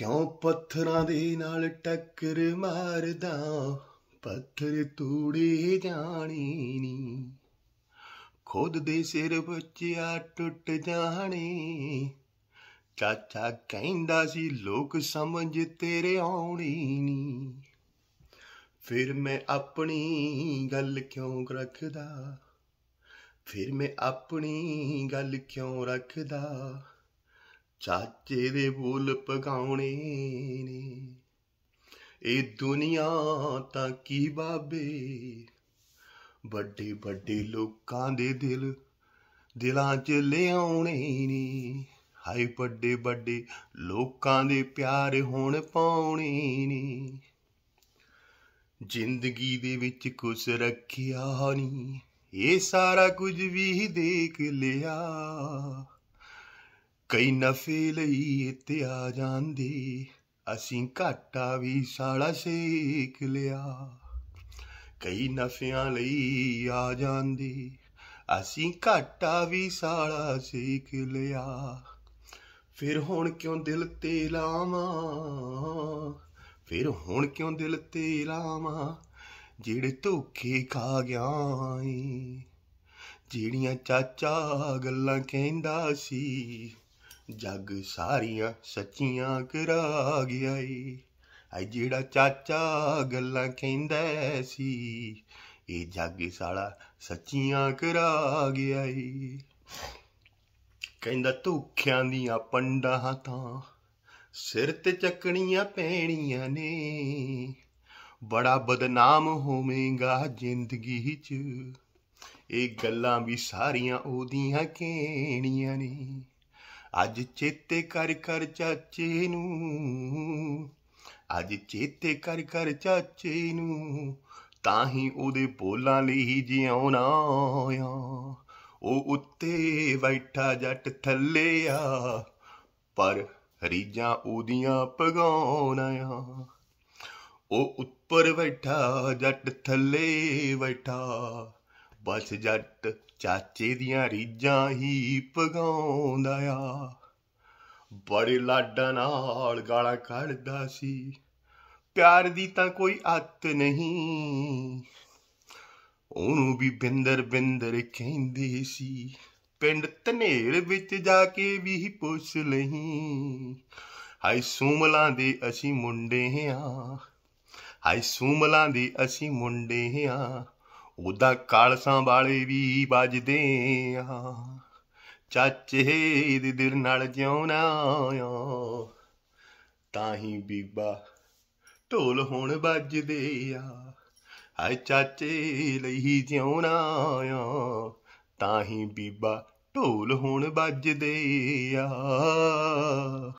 ਕਿਉਂ ਪੱਥਰਾਂ ਦੇ ਨਾਲ ਟੱਕਰ ਮਾਰਦਾ ਪੱਥਰ ਤੂੜੀ ਜਾਣੀ ਨੀ ਖੁਦ ਦੇ ਸਿਰ ਬੱਚਿਆ ਟੁੱਟ ਜਾਣੀ ਚਾਚਾ ਕਹਿੰਦਾ ਸੀ ਲੋਕ ਸਮਝ ਤੇਰੇ ਆਉਣੀ ਨੀ ਫਿਰ ਮੈਂ ਆਪਣੀ ਗੱਲ ਕਿਉਂ ਰੱਖਦਾ ਫਿਰ ਮੈਂ ਆਪਣੀ ਗੱਲ ਕਿਉਂ ਰੱਖਦਾ ਚਾਚੇ ਦੇ ਬੋਲ ਪਗਾਉਣੇ ਨੇ ਇਹ ਦੁਨੀਆ ਤਾਂ ਕੀ ਬਾਬੇ ਵੱਡੇ ਵੱਡੇ ਲੋਕਾਂ ਦੇ ਦਿਲ ਦਿਲਾਂ 'ਚ ਲਿਆਉਣੇ ਨੇ ਹਾਈ ਵੱਡੇ ਵੱਡੇ ਲੋਕਾਂ ਦੇ ਪਿਆਰ ਹੁਣ ਪਾਉਣੇ ਨੇ ਜ਼ਿੰਦਗੀ ਦੇ ਵਿੱਚ ਕੁਝ ਰੱਖਿਆ ਨਹੀਂ ਇਹ ਸਾਰਾ ਕੁਝ ਵੀ ਦੇਖ ਲਿਆ ਕਈ ਨਫੇ ਲਈ ਇੱਥੇ ਆ ਜਾਂਦੇ ਅਸੀਂ ਘਾਟਾ ਵੀ ਸਾਲਾ ਸੇਖ ਲਿਆ ਕਈ ਨਫਿਆਂ ਲਈ ਆ ਜਾਂਦੇ ਅਸੀਂ ਘਾਟਾ ਵੀ ਸਾਲਾ ਸੇਖ ਲਿਆ ਫਿਰ ਹੁਣ ਕਿਉਂ ਦਿਲ ਤੇ ਲਾਵਾਂ ਫਿਰ ਹੁਣ ਕਿਉਂ ਦਿਲ ਤੇ ਲਾਵਾਂ ਜਿਹੜੇ ਧੋਖੇ ਖਾ ਗਿਆ ਏ ਜਿਹੜੀਆਂ ਚਾਚਾ ਗੱਲਾਂ ਕਹਿੰਦਾ ਸੀ ਜਗ ਸਾਰੀਆਂ ਸੱਚੀਆਂ ਕਰਾ ਗਿਆ ਏ ਆ ਜਿਹੜਾ ਚਾਚਾ ਗੱਲਾਂ ਕਹਿੰਦਾ ਸੀ ਇਹ ਜੱਗ ਸਾਲਾ ਸੱਚੀਆਂ ਕਰਾ ਗਿਆ ਏ ਕਹਿੰਦਾ ਧੋਖਿਆਂ ਦੀਆਂ ਪੰਡਾਂ ਤਾਂ ਸਿਰ ਤੇ ਚੱਕਣੀਆਂ ਪੈਣੀਆਂ ਨੇ ਬੜਾ ਬਦਨਾਮ ਹੋਵੇਂਗਾ ਜ਼ਿੰਦਗੀ 'ਚ ਇਹ ਗੱਲਾਂ ਵੀ ਸਾਰੀਆਂ ਉਹਦੀਆਂ ਕਹਿਣੀਆਂ ਨੇ ਅੱਜ ਚੇਤੇ ਕਰ ਕਰ ਚਾਚੇ ਨੂੰ ਅੱਜ ਚੇਤੇ ਕਰ ਕਰ ਚਾਚੇ ਨੂੰ ਤਾਂ ਹੀ ਉਹਦੇ ਬੋਲਾਂ ਲਈ ਜਿਉਣਾ ਆ ਉਹ ਉੱਤੇ ਬੈਠਾ ਜੱਟ ਥੱਲੇ ਆ ਪਰ ਰੀਜਾਂ ਉਹਦੀਆਂ ਪਗਾਉਣਾ ਆ ਉਹ ਉੱਪਰ ਬੈਠਾ ਜੱਟ ਥੱਲੇ ਬੈਠਾ ਬਸ ਜੱਟ ਚਾਚੇ ਦੀਆਂ ਰੀਜਾਂ ਹੀ ਪਗਾਉਂਦਾ ਆ ਬੜੇ ਲਾਡਾਂ ਨਾਲ ਗਾਲਾਂ ਕੱਢਦਾ ਸੀ ਪਿਆਰ ਦੀ ਤਾਂ ਕੋਈ ਅੱਤ ਨਹੀਂ ਉਹਨੂੰ ਵੀ ਬਿੰਦਰ ਬਿੰਦਰ ਕਹਿੰਦੇ ਸੀ ਪਿੰਡ ਧਨੇਰ ਵਿੱਚ ਜਾ ਕੇ ਵੀ ਪੁੱਛ ਲਈ ਹਾਈ ਸੂਮਲਾਂ ਦੇ ਅਸੀਂ ਮੁੰਡੇ ਆ ਹਾਈ ਸੂਮਲਾਂ ਦੇ ਅਸੀਂ ਮੁੰਡੇ ਆ ਉਹਦਾ ਕਾਲਸਾਂ ਵਾਲੇ ਵੀ ਵੱਜਦੇ ਆ ਚਾਚੇ ਦੇ ਦਿਲ ਨਾਲ ਜਿਉਣਾ ਤਾਂ ਹੀ ਬੀਬਾ ਢੋਲ ਹੁਣ ਵੱਜਦੇ ਆ ਹਾਏ ਚਾਚੇ ਲਈ ਜਿਉਣਾ ਤਾਂ ਹੀ ਬੀਬਾ ਢੋਲ ਹੁਣ ਵੱਜਦੇ ਆ